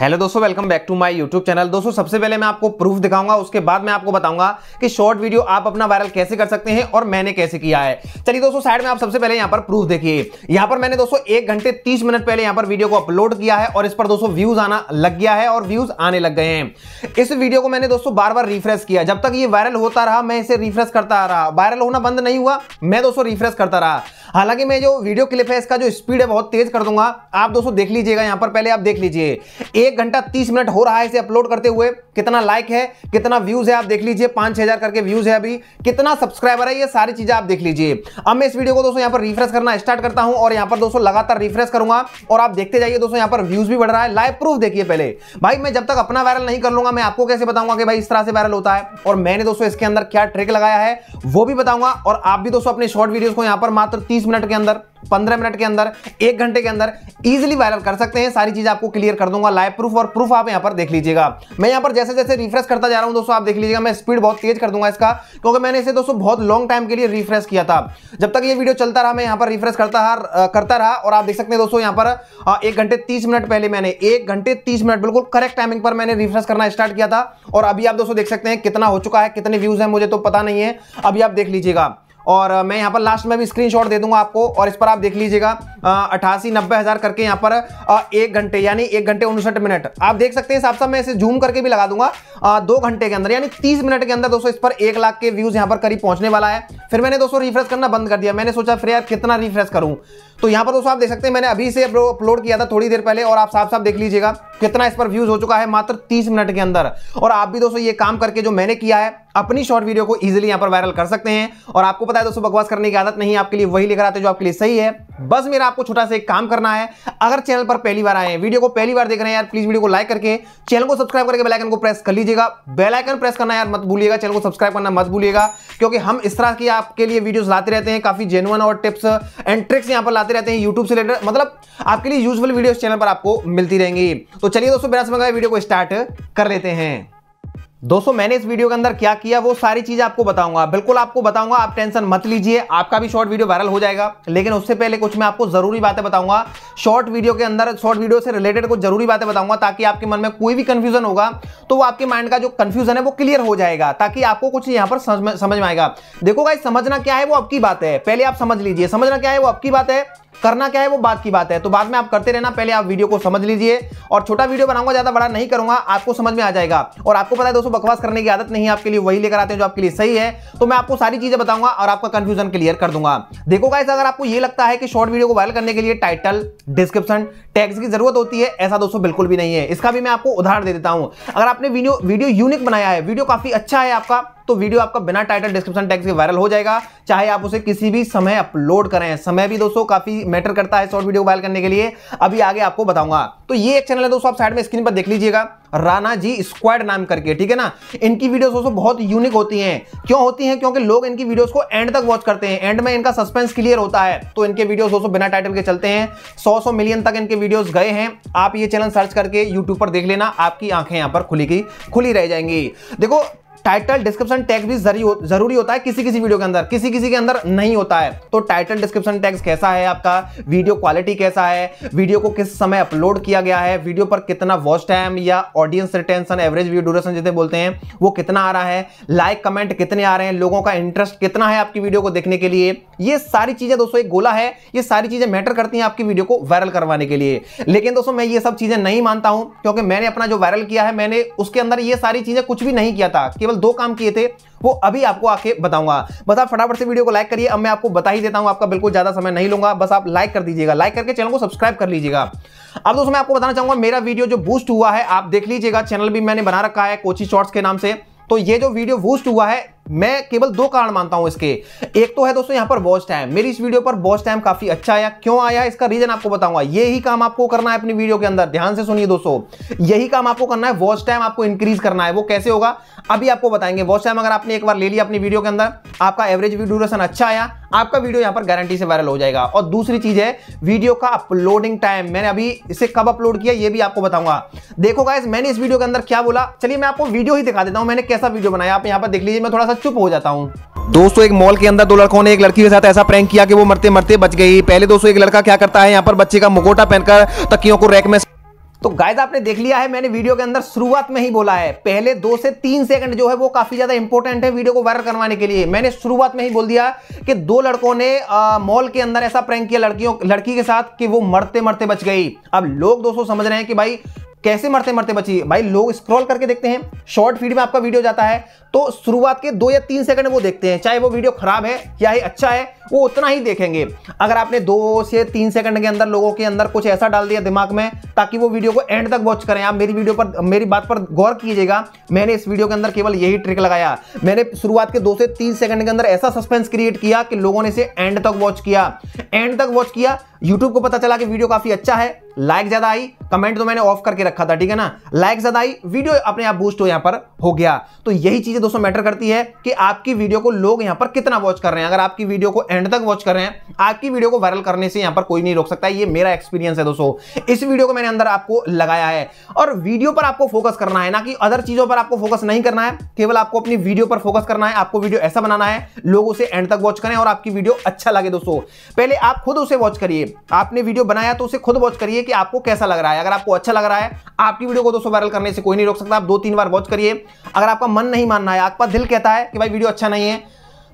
hello दोस्तों welcome back to my YouTube channel दोस्तों सबसे पहले मैं आपको प्रूफ दिखाऊंगा उसके बाद मैं आपको बताऊंगा कि शॉर्ट वीडियो आप अपना वायरल कैसे कर सकते हैं और मैंने कैसे किया है चलिए दोस्तों साइड में आप सबसे पहले यहां पर प्रूफ देखिए यहां पर मैंने दोस्तों एक घंटे तीस मिनट पहले यहां पर वीडियो को अपलोड किया है और इस पर दोस्तों व्यूज आना लग गया है और व्यूज आने लग गए हैं इस वीडियो को मैंने दोस्तों बार बार रिफ्रेश किया जब तक ये वायरल होता रहा मैं इसे रिफ्रेश करता रहा वायरल होना बंद नहीं हुआ मैं दोस्तों रिफ्रेश करता रहा हालांकि मैं जो वीडियो क्लिप है इसका जो स्पीड है बहुत तेज कर दूंगा आप दोस्तों देख लीजिएगा यहाँ पर पहले आप देख लीजिए एक घंटा तीस मिनट हो रहा है इसे अपलोड करते हुए कितना लाइक है कितना व्यूज है आप देख लीजिए पांच छह हजार करके व्यूज है अभी कितना सब्सक्राइबर है ये सारी चीजें आप देख लीजिए अब मैं इस वीडियो को दोस्तों यहां पर रिफ्रेश करना स्टार्ट करता हूं और यहां पर दोस्तों लगातार रिफ्रेश करूंगा और आप देखते जाइए दोस्तों यहां पर व्यूज भी बढ़ रहा है लाइव प्रूफ देखिए पहले भाई मैं जब तक अपना वायरल नहीं कर लूंगा मैं आपको कैसे बताऊंगा कि भाई इस तरह से वायरल होता है और मैंने दोस्तों इसके अंदर क्या ट्रिक लगाया है वो भी बताऊंगा और आप भी दोस्तों अपने शॉर्ट वीडियो को यहां पर मात्र तीस मिनट के अंदर पंद्रह मिनट के अंदर एक घंटे के अंदर इजिली वायरल कर सकते हैं सारी चीज आपको क्लियर कर दूंगा लाइव प्रूफ और प्रूफ आप यहां पर देख लीजिएगा मैं यहां पर जैसे जैसे रिफ्रेश करता जा रहा हूं दोस्तों आप देख लीजिएगा मैं स्पीड बहुत तेज कर दूंगा इसका क्योंकि मैंने इसे दोस्तों बहुत लॉन्ग टाइम के लिए रिफ्रेश किया था जब तक ये वीडियो चलता रहा मैं यहां पर रिफ्रेश करता रहा करता रहा और आप देख सकते हैं दोस्तों यहां पर एक घंटे तीस मिनट पहले मैंने एक घंटे तीस मिनट बिल्कुल करेक्ट टाइमिंग पर मैंने रिफ्रेश करना स्टार्ट किया था और अभी आप दोस्तों देख सकते हैं कितना हो चुका है कितने व्यूज है मुझे तो पता नहीं है अभी आप देख लीजिएगा और मैं यहाँ पर लास्ट में भी स्क्रीनशॉट दे दूंगा आपको और इस पर आप देख लीजिएगा अठासी नब्बे हज़ार करके यहाँ पर एक घंटे यानी एक घंटे उनसठ मिनट आप देख सकते हैं साफ साफ मैं इसे जूम करके भी लगा दूंगा दो घंटे के अंदर यानी तीस मिनट के अंदर दोस्तों इस पर एक लाख के व्यूज़ यहाँ पर करीब पहुंचने वाला है फिर मैंने दोस्तों रिफ्रेश करना बंद कर दिया मैंने सोचा फिर यार कितना रिफ्रेश करूँ तो यहाँ पर दोस्तों आप देख सकते हैं मैंने अभी से अपलोड किया था थोड़ी देर पहले और आप साफ साफ देख लीजिएगा कितना इस पर व्यूज़ हो चुका है मात्र तीस मिनट के अंदर और आप भी दोस्तों ये काम करके जो मैंने किया है अपनी शॉर्ट वीडियो को इजीली यहाँ पर वायरल कर सकते हैं और आपको पता है दोस्तों बकवास करने की आदत नहीं आपके लिए वही लेकर आते जो आपके लिए सही है बस मेरा आपको छोटा सा एक काम करना है अगर चैनल पर पहली बार आए हैं वीडियो को पहली बार देख रहे हैं यार प्लीज वीडियो को लाइक करके चैनल को सब्सक्राइब करके बेलाइकन को प्रेस कर लीजिएगा बेलाइकन प्रेस करना यार मत भूलिएगा चैनल को सब्सक्राइब करना मत भूलिएगा क्योंकि हम इस तरह की आपके लिए वीडियो लाते रहते हैं काफी जेनुअन और टिप्स एंड ट्रिक्स यहाँ पर लाते रहते हैं यूट्यूब से रिलेटेड मतलब आपके लिए यूजफुल वीडियो चैनल पर आपको मिलती रहेंगी तो चलिए दोस्तों बिना समय वीडियो को स्टार्ट कर लेते हैं दोस्तों मैंने इस वीडियो के अंदर क्या किया वो सारी चीजें आपको बताऊंगा बिल्कुल आपको बताऊंगा आप टेंशन मत लीजिए आपका भी शॉर्ट वीडियो वायरल हो जाएगा लेकिन उससे पहले कुछ मैं आपको जरूरी बातें बताऊंगा शॉर्ट वीडियो के अंदर शॉर्ट वीडियो से रिलेटेड कुछ जरूरी बातें बताऊंगा ताकि आपके मन में कोई भी कंफ्यूजन होगा तो वो आपके माइंड का जो कंफ्यूजन है वो क्लियर हो जाएगा ताकि आपको कुछ यहाँ पर समझ में आएगा देखो भाई समझना क्या है वो आपकी बात है पहले आप समझ लीजिए समझना क्या है वो आपकी बात है करना क्या है वो बाद की बात है तो बाद में आप करते रहना पहले आप वीडियो को समझ लीजिए और छोटा वीडियो बनाऊंगा ज़्यादा बड़ा नहीं करूंगा आपको समझ में आ जाएगा और आपको पता है दोस्तों बकवास करने की आदत नहीं आपके लिए वही लेकर आते हैं जो आपके लिए सही है तो मैं आपको सारी चीज़ें बताऊंगा और आपका कंफ्यूजन क्लियर कर दूंगा देखो गाइस अगर आपको ये लगता है कि शॉर्ट वीडियो को वायरल करने के लिए टाइटल डिस्क्रिप्शन टैग्स की जरूरत होती है ऐसा दोस्तों बिल्कुल भी नहीं है इसका भी मैं आपको उदाहरण दे देता हूं अगर आपने वीडियो यूनिक बनाया है वीडियो काफ़ी अच्छा है आपका तो वीडियो आपका बिना टाइटल डिस्क्रिप्शन टैक्स के वायरल हो जाएगा चाहे आप उसे किसी भी समय अपलोड करें समय भी दोस्तों काफी मैटर करता है शॉर्ट वीडियो वायरल करने के लिए अभी आगे आपको बताऊंगा तो ये एक चैनल है दोस्तों आप साइड में स्क्रीन पर देख लीजिएगा राणा जी स्क्वाड नाम करके ठीक है ना इनकी वीडियोस दोस्तों बहुत यूनिक होती हैं क्यों होती हैं क्योंकि लोग इनकी वीडियोस को एंड तक वॉच करते हैं एंड में इनका सस्पेंस क्लियर होता है तो इनके वीडियोस दोस्तों बिना टाइटल के चलते हैं सौ सौ मिलियन तक इनके वीडियोस गए हैं आप ये चैनल सर्च करके यूट्यूब पर देख लेना आपकी आंखें यहां पर खुली की खुली रह जाएंगी देखो टाइटल डिस्क्रिप्शन टैग भी जरूरी होता है किसी किसी वीडियो के अंदर किसी किसी के अंदर नहीं होता है तो टाइटल डिस्क्रिप्शन टैग कैसा है आपका वीडियो क्वालिटी कैसा है वीडियो को किस समय अपलोड किया गया है वीडियो पर कितना वॉच टाइम या audience retention average video duration जितने बोलते हैं वो कितना आ रहा है लाइक कमेंट कितने आ रहे हैं लोगों का इंटरेस्ट कितना है आपकी वीडियो को देखने के लिए ये सारी चीजें दोस्तों एक गोला है ये सारी चीजें मैटर करती हैं आपकी वीडियो को वायरल करवाने के लिए लेकिन दोस्तों मैं ये सब चीजें नहीं मानता हूं क्योंकि मैंने अपना जो वायरल किया है मैंने उसके अंदर ये सारी चीजें कुछ भी नहीं किया था केवल दो काम किए थे वो अभी आपको आके बताऊंगा बस आप फटाफट से वीडियो को लाइक करिए अब मैं आपको बता ही देता हूं आपका बिल्कुल ज्यादा समय नहीं लूंगा बस आप लाइक कर दीजिएगा लाइक करके चैनल को सब्सक्राइब कर लीजिएगा अब दोस्तों मैं आपको बताना चाहूंगा मेरा वीडियो जो बूस्ट हुआ है आप देख लीजिएगा चैनल भी मैंने बना रखा है कोची शॉर्ट्स के नाम से तो ये जो वीडियो बूस्ट हुआ है मैं केवल दो कारण मानता हूं इसके एक तो है दोस्तों यहां पर वॉच टाइम मेरी इस वीडियो पर वॉच टाइम काफी अच्छा आया क्यों आया इसका रीजन आपको बताऊंगा यही काम आपको करना है अपनी वीडियो के अंदर ध्यान से सुनिए दोस्तों यही काम आपको करना है वॉच टाइम आपको इंक्रीज करना है वो कैसे होगा अभी आपको बताएंगे वॉच टाइम अगर आपने एक बार ले लिया अपनी वीडियो के अंदर आपका एवरेज ड्यूरेशन अच्छा आया आपका वीडियो यहाँ पर गारंटी से वायरल हो जाएगा और दूसरी चीज़ है वीडियो का अपलोडिंग टाइम मैंने अभी इसे कब अपलोड किया ये भी आपको बताऊंगा देखो गाइज मैंने इस वीडियो के अंदर क्या बोला चलिए मैं आपको वीडियो ही दिखा देता हूं मैंने कैसा वीडियो बनाया आप यहाँ पर देख लीजिए मैं थोड़ा सा चुप हो जाता हूं दोस्तों एक मॉल के अंदर दो लड़कों ने एक लड़की के साथ ऐसा प्रैंक किया कि वो मरते मरते बच गई पहले दोस्तों एक लड़का क्या करता है यहाँ पर बच्चे का मुकोटा पहनकर तकियों को रैक में तो गाइज आपने देख लिया है मैंने वीडियो के अंदर शुरुआत में ही बोला है पहले दो से तीन सेकंड जो है वो काफी ज्यादा इंपॉर्टेंट है वीडियो को वायरल करवाने के लिए मैंने शुरुआत में ही बोल दिया कि दो लड़कों ने मॉल के अंदर ऐसा प्रैंक किया लड़कियों लड़की के साथ कि वो मरते मरते बच गई अब लोग दोस्तों समझ रहे हैं कि भाई कैसे मरते मरते बची भाई लोग स्क्रॉल करके देखते हैं शॉर्ट फीड में आपका वीडियो जाता है तो शुरुआत के दो या तीन सेकंड वो देखते हैं चाहे वो वीडियो खराब है या ही अच्छा है वो उतना ही देखेंगे अगर आपने दो से तीन सेकंड के अंदर लोगों के अंदर कुछ ऐसा डाल दिया दिमाग में ताकि वो वीडियो को एंड तक वॉच करें आप मेरी वीडियो पर मेरी बात पर गौर कीजिएगा मैंने इस वीडियो के अंदर केवल यही ट्रिक लगाया मैंने शुरुआत के दो से तीन सेकंड के अंदर ऐसा सस्पेंस क्रिएट किया कि लोगों ने इसे एंड तक वॉच किया एंड तक वॉच किया यूट्यूब को पता चला कि वीडियो काफी अच्छा है लाइक ज्यादा आई कमेंट तो मैंने ऑफ करके रखा था ठीक है ना लाइक ज्यादा आई वीडियो अपने आप बूस्ट हो यहां पर हो गया तो यही चीजें दोस्तों मैटर करती है कि आपकी वीडियो को लोग यहां पर कितना वॉच कर रहे हैं अगर आपकी वीडियो को एंड तक वॉच कर रहे हैं आपकी वीडियो को वायरल करने से यहां पर कोई नहीं रोक सकता ये मेरा एक्सपीरियंस है दोस्तों इस वीडियो को मैंने अंदर आपको लगाया है और वीडियो पर आपको फोकस करना है ना कि अदर चीजों पर आपको फोकस नहीं करना है केवल आपको अपनी वीडियो पर फोकस करना है आपको वीडियो ऐसा बनाना है लोग उसे एंड तक वॉच करें और आपकी वीडियो अच्छा लगे दोस्तों पहले आप खुद उसे वॉच करिए आपने वीडियो बनाया तो उसे खुद वॉच करिए कि आपको कैसा लग रहा है अगर आपको अच्छा लग रहा है आपकी वीडियो को दोस्तों वायरल करने से कोई नहीं रोक सकता आप दो तीन बार वॉच करिए अगर आपका मन नहीं मानना है आपका दिल कहता है कि भाई वीडियो अच्छा नहीं है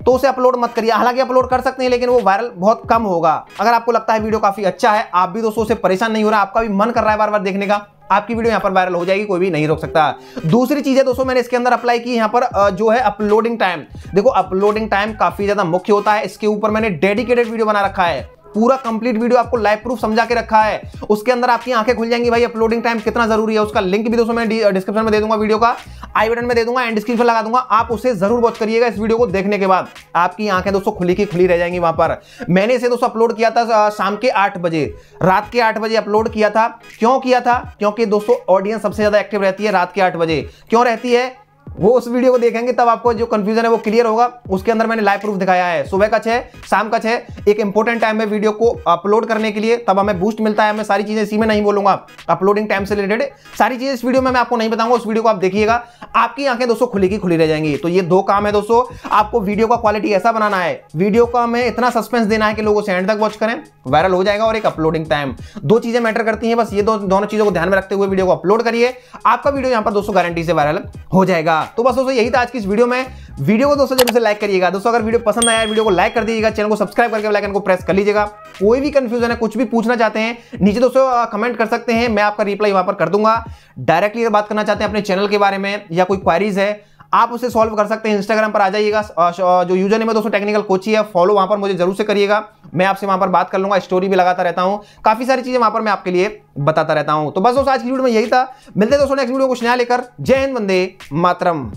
तो उसे अपलोड मत करिए हालांकि अपलोड कर सकते हैं लेकिन वो वायरल बहुत कम होगा अगर आपको लगता है वीडियो काफ़ी अच्छा है आप भी दोस्तों उससे परेशान नहीं हो रहा आपका भी मन कर रहा है बार बार देखने का आपकी वीडियो यहां पर वायरल हो जाएगी कोई भी नहीं रोक सकता दूसरी चीज है दोस्तों मैंने इसके अंदर अप्लाई की यहां पर जो है अपलोडिंग टाइम देखो अपलोडिंग टाइम काफी ज्यादा मुख्य होता है इसके ऊपर मैंने डेडिकेटेड वीडियो बना रखा है पूरा कंप्लीट वीडियो आपको लाइव प्रूफ समझा के रखा है उसके अंदर आपकी आंखें खुल जाएंगी भाई अपलोडिंग टाइम कितना जरूरी है उसका लिंक भी दोस्तों मैं डिस्क्रिप्शन में दे दूंगा वीडियो का आई बटन में दे दूंगा एंड डिस्क्रिप्शन लगा दूंगा आप उसे जरूर वॉच करिएगा इस वीडियो को देखने के बाद आपकी आंखें दोस्तों खुली की खुली रह जाएंगी वहां पर मैंने इसे दोस्तों अपलोड किया था शाम के आठ बजे रात के आठ बजे अपलोड किया था क्यों किया था क्योंकि दोस्तों ऑडियंस सबसे ज्यादा एक्टिव रहती है रात के आठ बजे क्यों रहती है वो उस वीडियो को देखेंगे तब आपको जो कंफ्यूजन है वो क्लियर होगा उसके अंदर मैंने लाइव प्रूफ दिखाया है सुबह का छह शाम का छह एक इंपॉर्टेंट टाइम है वीडियो को अपलोड करने के लिए तब हमें बूस्ट मिलता है मैं सारी चीज़ें इसी में नहीं बोलूंगा अपलोडिंग टाइम से रिलेटेड सारी चीज़ें इस वीडियो में मैं आपको नहीं बताऊंगा उस वीडियो को आप देखिएगा आपकी आंखें दोस्तों खुली की खुली रह जाएंगी तो ये दो काम है दोस्तों आपको वीडियो का क्वालिटी ऐसा बनाना है वीडियो का हमें इतना सस्पेंस देना है कि लोगों से एंड तक वॉच करें वायरल हो जाएगा और एक अपलोडिंग टाइम दो चीज़ें मैटर करती हैं बस ये दोनों चीज़ों को ध्यान में रखते हुए वीडियो को अपलोड करिए आपका वीडियो यहाँ पर दोस्तों गारंटी से वायरल हो जाएगा था तो बस दोस्तों यही था आज की इस वीडियो में वीडियो को दोस्तों जरूर से लाइक करिएगा दोस्तों अगर वीडियो पसंद आया वीडियो को लाइक कर दीजिएगा चैनल को सब्सक्राइब करके लाइकन को प्रेस कर लीजिएगा कोई भी कंफ्यूजन है कुछ भी पूछना चाहते हैं नीचे दोस्तों कमेंट कर सकते हैं मैं आपका रिप्लाई वहां पर कर दूंगा डायरेक्टली अगर बात करना चाहते हैं अपने चैनल के बारे में या कोई क्वारीज है आप उसे सॉल्व कर सकते हैं इंस्टाग्राम पर आ जाइएगा जो यूजर नेम है दोस्तों टेक्निकल कोची है फॉलो वहां पर मुझे जरूर से करिएगा मैं आपसे वहां पर बात कर लूंगा स्टोरी भी लगाता रहता हूं काफी सारी चीजें वहां पर मैं आपके लिए बताता रहता हूं तो बस दोस्तों आज की वीडियो में यही था मिलते दोस्तों नेक्स्ट वीडियो कुछ नया लेकर जय हिंद वंदे मातरम